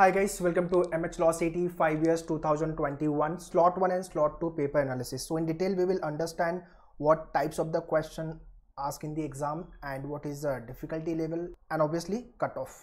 Hi guys, welcome to MH Loss 80 5 years 2021 slot 1 and slot 2 paper analysis. So in detail we will understand what types of the question asked in the exam and what is the difficulty level and obviously cut off.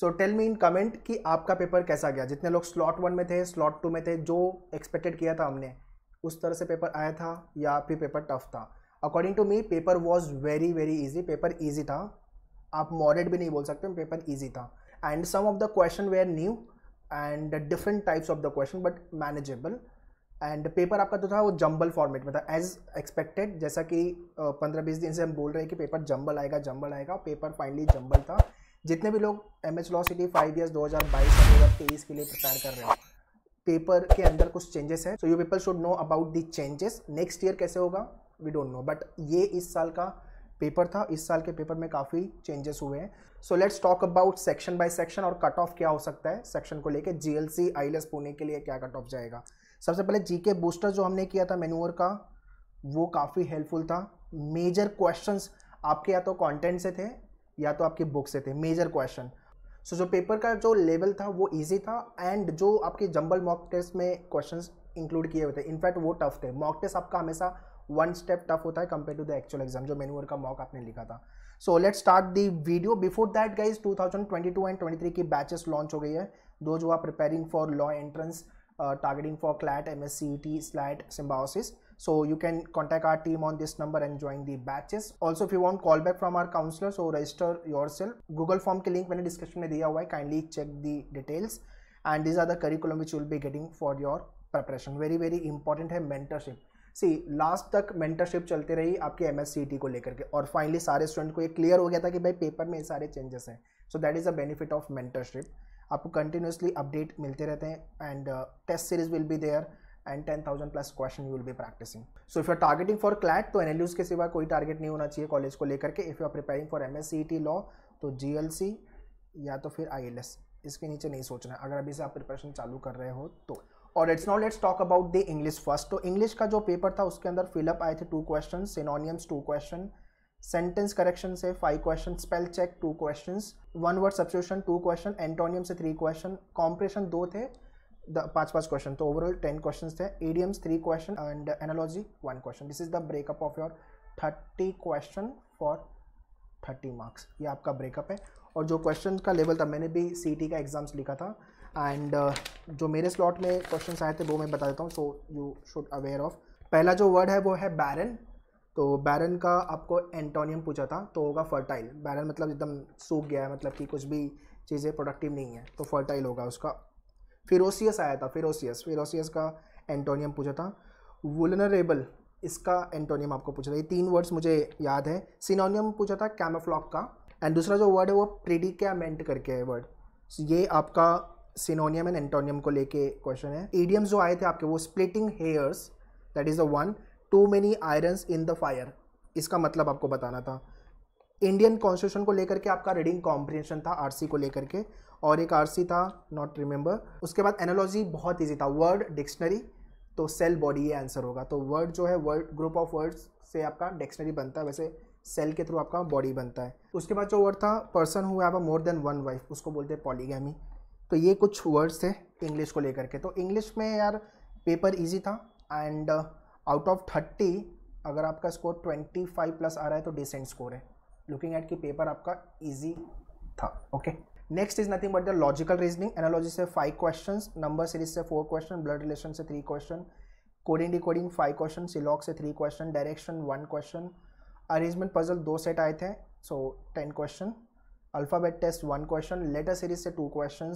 So tell me in comment कि आपका paper कैसा गया जितने लोग slot one में थे slot two में थे जो एक्सपेक्टेड किया था हमने उस तरह से पेपर आया था या फिर पेपर टफ था according to me paper was very very easy paper easy था आप मॉडरेट भी नहीं बोल सकते पेपर ईजी था and some of the question were new and different types of the question but manageable and paper आपका जो तो था वो जम्बल फॉर्मेट में था एज एक्सपेक्टेड जैसा कि पंद्रह बीस दिन से हम बोल रहे हैं कि पेपर जम्बल आएगा जम्बल आएगा पेपर फाइनली जम्बल था जितने भी लोग M H law CET five years दो हज़ार बाईस दो हज़ार तेईस के लिए प्रिपेयर कर रहे हो पेपर के अंदर कुछ चेंजेस हैं so you people should know about the changes next year कैसे होगा वी डोंट नो बट ये इस साल का पेपर था इस साल के पेपर में काफ़ी चेंजेस हुए हैं so let's talk about section by section और कट ऑफ क्या हो सकता है सेक्शन को लेके जी एल सी आई पुणे के लिए क्या कट ऑफ जाएगा सबसे पहले जी के बूस्टर जो हमने किया था मेनूअर का वो काफ़ी हेल्पफुल था मेजर क्वेश्चन आपके या तो कॉन्टेंट से थे या तो आपकी बुक से थे मेजर क्वेश्चन सो जो पेपर का जो लेवल था वो ईजी था एंड जो आपके जंबल मॉक टेस्ट में क्वेश्चन इंक्लूड किए हुए थे इनफैक्ट वो टफ थे मॉक टेस्ट आपका हमेशा वन स्टेप टफ होता है compare to the actual exam जो मेनुअर का मॉक आपने लिखा था so let start the video before that guys two thousand twenty two and twenty three की बैचेस लॉन्च हो गई है दो जो are preparing for law entrance targeting for CLAT M S C T SLAT Symbiosis so you can contact our team on this number and join the batches also you want call back from our counsellor so register yourself Google form के link मैंने description में दिया हुआ है kindly check the details and this are the curriculum which will be getting for your preparation very very important है mentorship सी last तक mentorship चलती रही आपके एम e को लेकर के और फाइनली सारे स्टूडेंट को ये क्लियर हो गया था कि भाई पेपर में ये सारे चेंजेस हैं so that is a benefit of mentorship आपको कंटिन्यूसली अपडेट मिलते रहते हैं and test series will be there and ten thousand plus question you will be practising so if you are targeting for CLAT तो एन के सिवा कोई target नहीं होना चाहिए कॉलेज को लेकर के if you are preparing for M S law तो जी या तो फिर आई इसके नीचे नहीं सोचना अगर अभी से आप प्रिपरेशन चालू कर रहे हो तो और it's not let's talk about the English first तो इंग्लिश का जो पेपर था उसके अंदर फिलअप आए थे two question synonyms two question sentence correction से five question spell check two question one word substitution two question antonym से थ्री क्वेश्चन कॉम्प्रेशन दो थे पाँच पाँच क्वेश्चन तो ओवरऑल टेन क्वेश्चन थे idioms three question and analogy one question this is the breakup of your thirty question for thirty marks ये आपका breakup है और जो क्वेश्चन का लेवल था मैंने भी सी का एग्जाम्स लिखा था एंड uh, जो मेरे स्लॉट में क्वेश्चन आए थे वो मैं बता देता हूँ so you should aware of पहला जो वर्ड है वो है बैरन तो बैरन का आपको एंटोनियम पूछा था तो होगा फर्टाइल बैरन मतलब एकदम सूख गया है मतलब कि कुछ भी चीज़ें प्रोडक्टिव नहीं है तो फर्टाइल होगा उसका फिरोसियस आया था फिरोसियस फिरोसियस का एंटोनियम पूछा था वुलनरेबल इसका एंटोनियम आपको पूछा था ये तीन वर्ड्स मुझे याद है सिनोनियम पूछा था कैमोफ्लॉक का एंड दूसरा जो वर्ड है वो प्रिडिकामेंट करके है वर्ड ये आपका सिनोनियम एंड एंटोनियम को लेके क्वेश्चन है एडियम्स जो आए थे आपके वो splitting hairs that is the one too many irons in the fire इसका मतलब आपको बताना था इंडियन कॉन्स्टिट्यूशन को लेकर के आपका रीडिंग कॉम्प्रिहेंशन था आरसी को लेकर के और एक आरसी था नॉट रिमेंबर उसके बाद एनोलॉजी बहुत ईजी था वर्ड डिक्शनरी तो सेल बॉडी ये आंसर होगा तो वर्ड जो है वर्ड ग्रुप ऑफ वर्ड्स से आपका डिक्शनरी बनता है वैसे सेल के थ्रू आपका बॉडी बनता है उसके बाद जो वर्ड था पर्सन हुआ मोर देन वन वाइफ उसको बोलते हैं पॉलीगैमी तो ये कुछ वर्ड्स थे इंग्लिश को लेकर के तो इंग्लिश में यार पेपर इजी था एंड आउट ऑफ थर्टी अगर आपका स्कोर ट्वेंटी फाइव प्लस आ रहा है तो डिसेंट स्कोर है लुकिंग एट कि पेपर आपका ईजी था okay next is nothing but the logical reasoning analogy से फाइव क्वेश्चन नंबर सीरीज से फोर क्वेश्चन ब्लड रिलेशन से three question coding decoding five question syllogism से three question direction one question arrangement puzzle दो set आए थे सो ten question alphabet test one question letter series से two question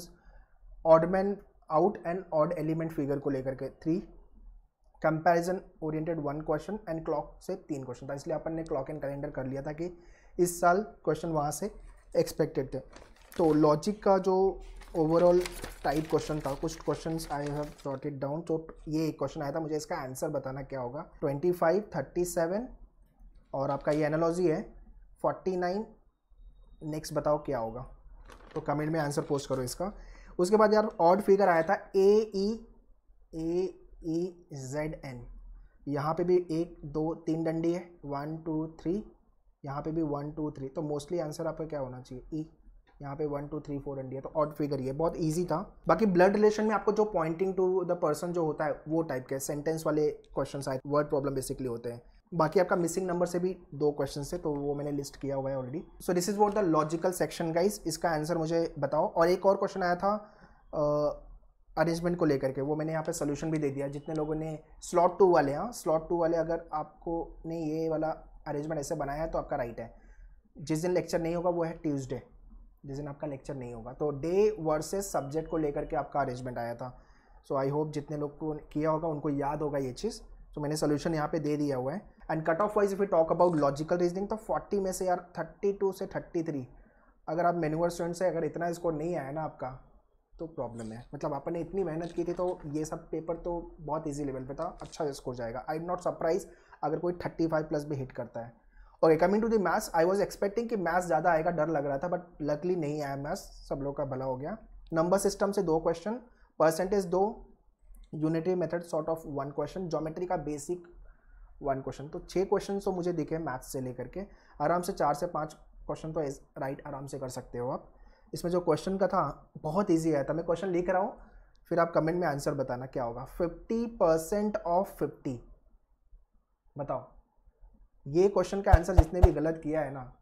odd man out and odd element figure को लेकर के three comparison oriented one question and clock से तीन question था इसलिए अपन ने क्लॉक एंड कैलेंडर कर लिया था कि इस साल क्वेश्चन वहाँ से एक्सपेक्टेड थे तो लॉजिक का जो ओवरऑल टाइप क्वेश्चन था कुछ question I have not it down तो ये एक क्वेश्चन आया था मुझे इसका आंसर बताना क्या होगा ट्वेंटी फाइव थर्टी सेवन और आपका ये एनालॉजी है फोर्टी नाइन नेक्स्ट बताओ क्या होगा तो कमेंट में आंसर पोस्ट करो इसका उसके बाद यार ऑड फिगर आया था ए ई ए ई जेड एन यहाँ पे भी एक दो तीन डंडी है वन टू थ्री यहाँ पे भी वन टू थ्री तो मोस्टली आंसर आपका क्या होना चाहिए ई e। यहाँ पे वन टू थ्री फोर डंडी है तो ऑड फिगर ये बहुत ईजी था बाकी ब्लड रिलेशन में आपको जो पॉइंटिंग टू द पर्सन जो होता है वो टाइप के सेंटेंस वाले क्वेश्चन आए वर्ड प्रॉब्लम बेसिकली होते हैं बाकी आपका मिसिंग नंबर से भी दो क्वेश्चन है तो वो मैंने लिस्ट किया हुआ है already so this is what the logical section guys इसका आंसर मुझे बताओ और एक और क्वेश्चन आया था अरेंजमेंट को लेकर के वो मैंने यहाँ पे सोल्यूशन भी दे दिया जितने लोगों ने स्लॉट टू वाले हाँ स्लॉट टू वाले अगर आपको ने ये वाला अरेंजमेंट ऐसे बनाया है तो आपका राइट है जिस दिन लेक्चर नहीं होगा वो है ट्यूसडे जिस दिन आपका लेक्चर नहीं होगा तो डे वर्सेस सब्जेक्ट को लेकर के आपका अरेंजमेंट आया था सो आई होप जितने लोग को किया होगा उनको याद होगा ये चीज़ तो मैंने सोल्यूशन यहाँ पर दे दिया हुआ है and cut off wise if you talk about logical reasoning तो फोर्टी में से यार थर्टी टू से थर्टी थ्री अगर आप मेनुअर स्टूडेंट से अगर इतना स्कोर नहीं आया ना आपका तो प्रॉब्लम है मतलब अपन ने इतनी मेहनत की थी तो ये सब पेपर तो बहुत ईजी लेवल पर था अच्छा स्कोर जाएगा आई एम नॉट सरप्राइज अगर कोई थर्टी फाइव प्लस भी हिट करता है okay coming to the maths I was expecting कि मैथ्स ज़्यादा आएगा डर लग रहा था बट लकली नहीं आया मैथ्स सब लोग का भला हो गया नंबर सिस्टम से दो क्वेश्चन परसेंटेज दो unitary method sort of one question geometry का बेसिक वन क्वेश्चन तो छः क्वेश्चन तो मुझे दिखे मैथ्स से लेकर के आराम से चार से पाँच क्वेश्चन तो राइट आराम से कर सकते हो आप इसमें जो क्वेश्चन का था बहुत ईजी आया था मैं क्वेश्चन लिख रहा हूँ फिर आप कमेंट में आंसर बताना क्या होगा फिफ्टी परसेंट ऑफ फिफ्टी बताओ ये क्वेश्चन का आंसर जिसने भी गलत किया है ना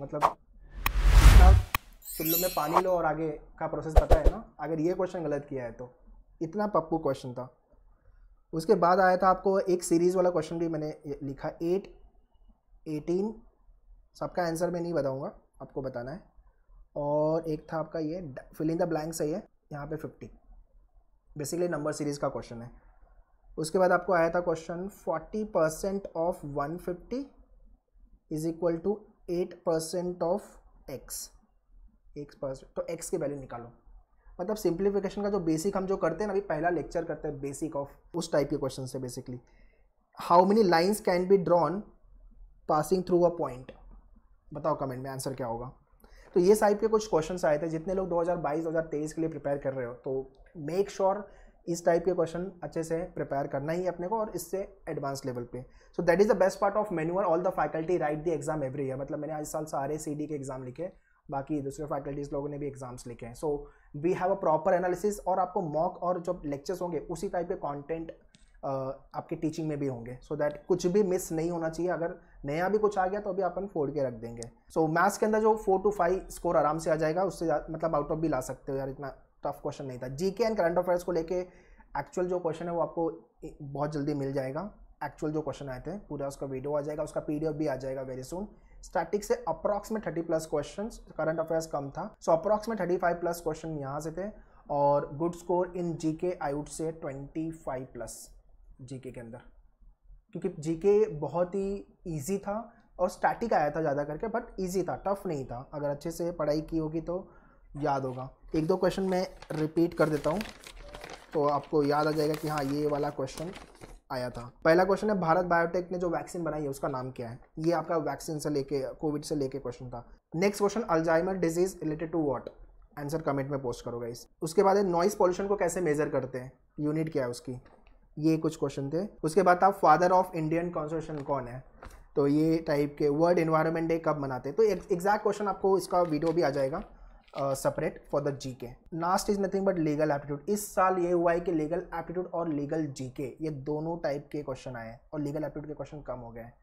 मतलब इतना में पानी लो और आगे का प्रोसेस पता है ना अगर ये क्वेश्चन गलत किया है तो इतना पप्पू क्वेश्चन था उसके बाद आया था आपको एक सीरीज़ वाला क्वेश्चन भी मैंने लिखा एट एटीन सबका आंसर मैं नहीं बताऊँगा आपको बताना है और एक था आपका ये फिल इन द ब्लैंक सही है यहाँ पे फिफ्टी बेसिकली नंबर सीरीज़ का क्वेश्चन है उसके बाद आपको आया था question forty percent of one fifty is equal to eight percent of x x percent तो एक्स की वैल्यू निकालो मतलब सिंप्लीफिकेशन का जो बेसिक हम जो करते हैं ना अभी पहला लेक्चर करते हैं बेसिक ऑफ उस टाइप के क्वेश्चन से basically how many lines can be drawn passing through a point बताओ कमेंट में आंसर क्या होगा तो ये टाइप के कुछ क्वेश्चन आए थे जितने लोग 2022 2023 के लिए प्रिपेयर कर रहे हो तो मेक श्योर sure इस टाइप के क्वेश्चन अच्छे से प्रिपेयर करना ही अपने को और इससे एडवांस लेवल पे so that is the best part of मैनुअल all the faculty write the exam every year मतलब मैंने इस साल सारे सी के एग्जाम लिखे बाकी दूसरे फैकल्टीज़ लोगों ने भी एग्जाम्स लिखे हैं so we have a proper analysis और आपको मॉक और जो लेक्चर्स होंगे उसी टाइप के कॉन्टेंट आपके टीचिंग में भी होंगे सो so दैट कुछ भी मिस नहीं होना चाहिए अगर नया भी कुछ आ गया तो अभी अपन फोड़ के रख देंगे सो so, मैथ्स के अंदर जो फोर टू फाइव स्कोर आराम से आ जाएगा उससे मतलब आउट ऑफ भी ला सकते हो यार इतना टफ क्वेश्चन नहीं था जी के एंड करंट अफेयर्स को लेके एक्चुअल जो क्वेश्चन है वो आपको बहुत जल्दी मिल जाएगा एक्चुअल जो क्वेश्चन आए थे पूरा उसका वीडियो आ जाएगा उसका पी भी आ जाएगा वेरी सुन स्टैटिक से अप्रॉक्स में thirty plus question current affairs कम था सो अप्रॉक्स में थर्टी फाइव प्लस क्वेश्चन यहाँ से थे और good score in G K I would say twenty five plus G K के अंदर क्योंकि जी के बहुत ही ईजी था और स्टैटिक आया था ज़्यादा करके बट ईजी था टफ नहीं था अगर अच्छे से पढ़ाई की होगी तो याद होगा एक दो क्वेश्चन मैं रिपीट कर देता हूँ तो आपको याद आ जाएगा कि हाँ ये वाला क्वेश्चन आया था पहला क्वेश्चन है भारत बायोटेक ने जो वैक्सीन बनाई है उसका नाम क्या है ये आपका वैक्सीन से लेके कोविड से लेके क्वेश्चन था next question Alzheimer disease related to what answer comment में पोस्ट करोगे इस उसके बाद नॉइस पॉल्यूशन को कैसे मेजर करते हैं यूनिट क्या है उसकी ये कुछ क्वेश्चन थे उसके बाद आप फादर ऑफ इंडियन कॉन्स्टिट्यूशन कौन है तो ये टाइप के वर्ल्ड इन्वायरमेंट डे कब मनाते हैं तो एग्जैक्ट क्वेश्चन आपको इसका वीडियो भी आ जाएगा separate for the GK last is nothing but legal aptitude इस साल ये हुआ है कि लीगल एप्टीट्यूड और लीगल जीके ये दोनों टाइप के क्वेश्चन आए हैं और लीगल एप्टीट्यूड के क्वेश्चन कम हो गए हैं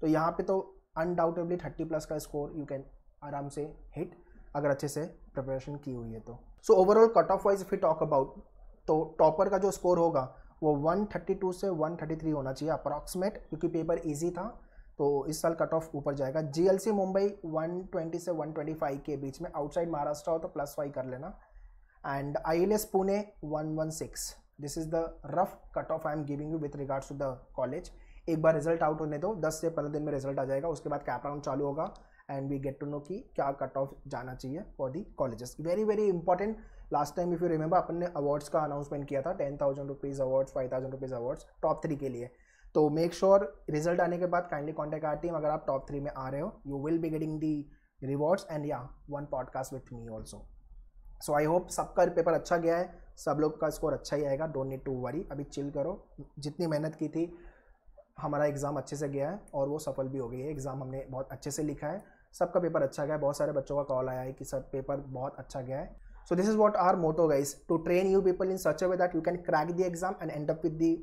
तो यहाँ पे तो अनडाउटेबली थर्टी प्लस का स्कोर यू कैन आराम से हिट अगर अच्छे से प्रिपरेशन की हुई है तो so overall cut off wise if you talk about तो टॉपर का जो स्कोर होगा वो 132 से 133 होना चाहिए अप्रॉक्सीमेट क्योंकि पेपर इजी था तो इस साल कट ऑफ ऊपर जाएगा जीएलसी मुंबई 120 से 125 के बीच में आउटसाइड महाराष्ट्र हो तो प्लस फाइव कर लेना and ILS Pune 116 this is the rough cut off I am giving you with regards to the college एक बार रिजल्ट आउट होने दो 10 से 15 दिन में रिजल्ट आ जाएगा उसके बाद कैप राउंड चालू होगा and we get to know कि क्या कट ऑफ जाना चाहिए for the colleges very very important last time if you remember अपन ने अवार्ड्स का अनाउंसमेंट किया था ten thousand rupees awards five thousand rupees awards top three के लिए तो मेक श्योर रिजल्ट आने के बाद काइंडली कॉन्टैक्ट आर टीम अगर आप टॉप थ्री में आ रहे हो you will be getting the rewards and या one podcast with me also so I hope सबका पेपर अच्छा गया है सब लोग का स्कोर अच्छा ही आएगा डोंट नीड टू वरी अभी चिल करो जितनी मेहनत की थी हमारा एग्ज़ाम अच्छे से गया है और वो सफल भी हो गई है एग्ज़ाम हमने बहुत अच्छे से लिखा है सबका पेपर अच्छा गया है बहुत सारे बच्चों का कॉल आया है कि सर पेपर बहुत अच्छा गया है so this is what our motto guys to train you people in such a way that you can crack the exam and end up with the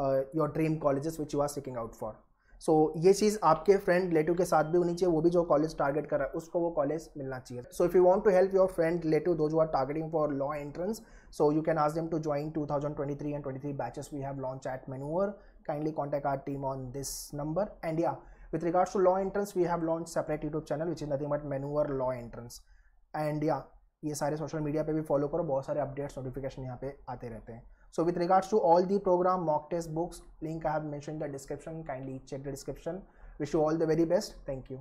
your dream college which you are seeking out for so ये चीज़ आपके friend लेटू के साथ भी होनी चाहिए वो भी जो कॉलेज टारगेट कर रहा है उसको वो कॉलेज मिलना चाहिए so if you want to help your friend लेटू दो जो are targeting for law entrance so you can ask them to join two thousand twenty three and twenty three batches we have launch at मेनूअर kindly contact our team on this number and या with regards to law entrance we have launch separate YouTube channel which is nothing but मेनूअर law entrance and या ये सारे social media पर भी follow करो बहुत सारे अपडेट्स नोटिफिकेशन यहाँ पे आते रहते हैं So with regards to all the program mock test books, link I have mentioned the description, kindly check the description. Wish you all the very best. Thank you.